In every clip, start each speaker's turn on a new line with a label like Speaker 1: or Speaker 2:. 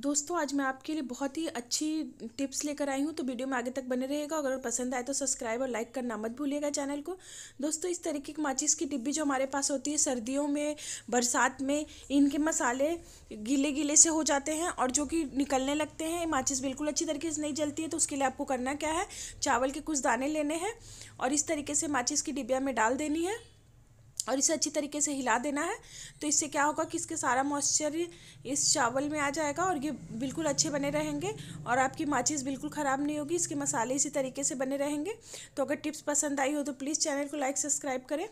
Speaker 1: दोस्तों आज मैं आपके लिए बहुत ही अच्छी टिप्स लेकर आई हूँ तो वीडियो में आगे तक बने रहेगा अगर पसंद आए तो सब्सक्राइब और लाइक करना मत भूलिएगा चैनल को दोस्तों इस तरीके की माचिस की डिब्बी जो हमारे पास होती है सर्दियों में बरसात में इनके मसाले गीले गीले से हो जाते हैं और जो कि निकलने लगते हैं माचिस बिल्कुल अच्छी तरीके से नहीं जलती है तो उसके लिए आपको करना क्या है चावल के कुछ दाने लेने हैं और इस तरीके से माचिस की डिब्बिया में डाल देनी है और इसे अच्छी तरीके से हिला देना है तो इससे क्या होगा कि इसके सारा मॉइस्चर इस चावल में आ जाएगा और ये बिल्कुल अच्छे बने रहेंगे और आपकी माचिस बिल्कुल ख़राब नहीं होगी इसके मसाले इसी तरीके से बने रहेंगे तो अगर टिप्स पसंद आई हो तो प्लीज़ चैनल को लाइक सब्सक्राइब करें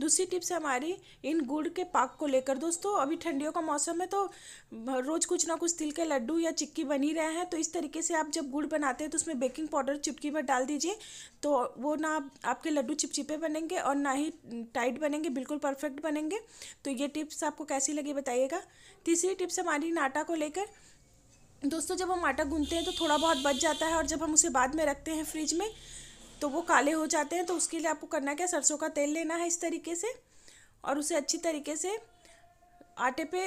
Speaker 1: दूसरी टिप्स हमारी इन गुड़ के पाक को लेकर दोस्तों अभी ठंडियों का मौसम है तो रोज़ कुछ ना कुछ तिल के लड्डू या चिक्की बनी रहे हैं तो इस तरीके से आप जब गुड़ बनाते हैं तो उसमें बेकिंग पाउडर चिपकी पर डाल दीजिए तो वो ना आपके लड्डू चिपचिपे बनेंगे और ना ही टाइट बनेंगे बिल्कुल परफेक्ट बनेंगे तो ये टिप्स आपको कैसी लगी बताइएगा तीसरी टिप्स हमारी इन आटा को लेकर दोस्तों जब हम आटा गूंथते हैं तो थोड़ा बहुत बच जाता है और जब हम उसे बाद में रखते हैं फ्रिज में तो वो काले हो जाते हैं तो उसके लिए आपको करना क्या सरसों का तेल लेना है इस तरीके से और उसे अच्छी तरीके से आटे पे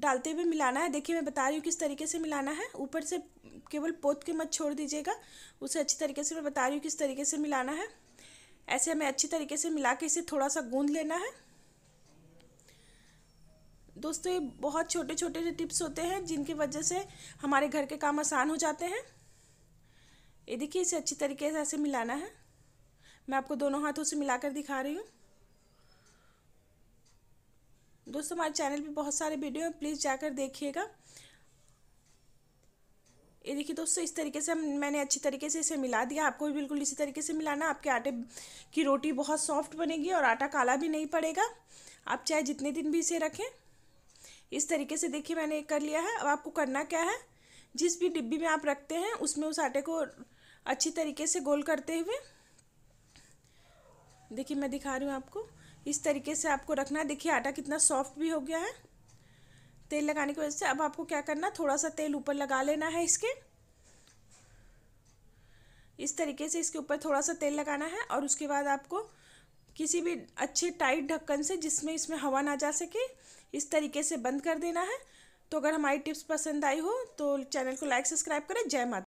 Speaker 1: डालते हुए मिलाना है देखिए मैं बता रही हूँ किस तरीके से मिलाना है ऊपर से केवल पोत के मत छोड़ दीजिएगा उसे अच्छी तरीके से मैं बता रही हूँ किस तरीके से मिलाना है ऐसे हमें अच्छी तरीके से मिला के इसे थोड़ा सा गूंद लेना है दोस्तों ये बहुत छोटे छोटे टिप्स होते हैं जिनकी वजह से हमारे घर के काम आसान हो जाते हैं ये देखिए इसे अच्छी तरीके से ऐसे मिलाना है मैं आपको दोनों हाथों से मिलाकर दिखा रही हूँ दोस्तों हमारे चैनल पे बहुत सारे वीडियो हैं प्लीज़ जाकर देखिएगा ये देखिए दोस्तों इस तरीके से मैंने अच्छी तरीके से इसे मिला दिया आपको भी बिल्कुल इसी तरीके से मिलाना आपके आटे की रोटी बहुत सॉफ्ट बनेगी और आटा काला भी नहीं पड़ेगा आप चाहे जितने दिन भी इसे रखें इस तरीके से देखिए मैंने कर लिया है अब आपको करना क्या है जिस भी डिब्बी में आप रखते हैं उसमें उस आटे को अच्छी तरीके से गोल करते हुए देखिए मैं दिखा रही हूँ आपको इस तरीके से आपको रखना है देखिए आटा कितना सॉफ्ट भी हो गया है तेल लगाने की वजह से अब आपको क्या करना थोड़ा सा तेल ऊपर लगा लेना है इसके इस तरीके से इसके ऊपर थोड़ा सा तेल लगाना है और उसके बाद आपको किसी भी अच्छे टाइट ढक्कन से जिसमें इसमें हवा ना जा सके इस तरीके से बंद कर देना है तो अगर हमारी टिप्स पसंद आई हो तो चैनल को लाइक सब्सक्राइब करें जय माता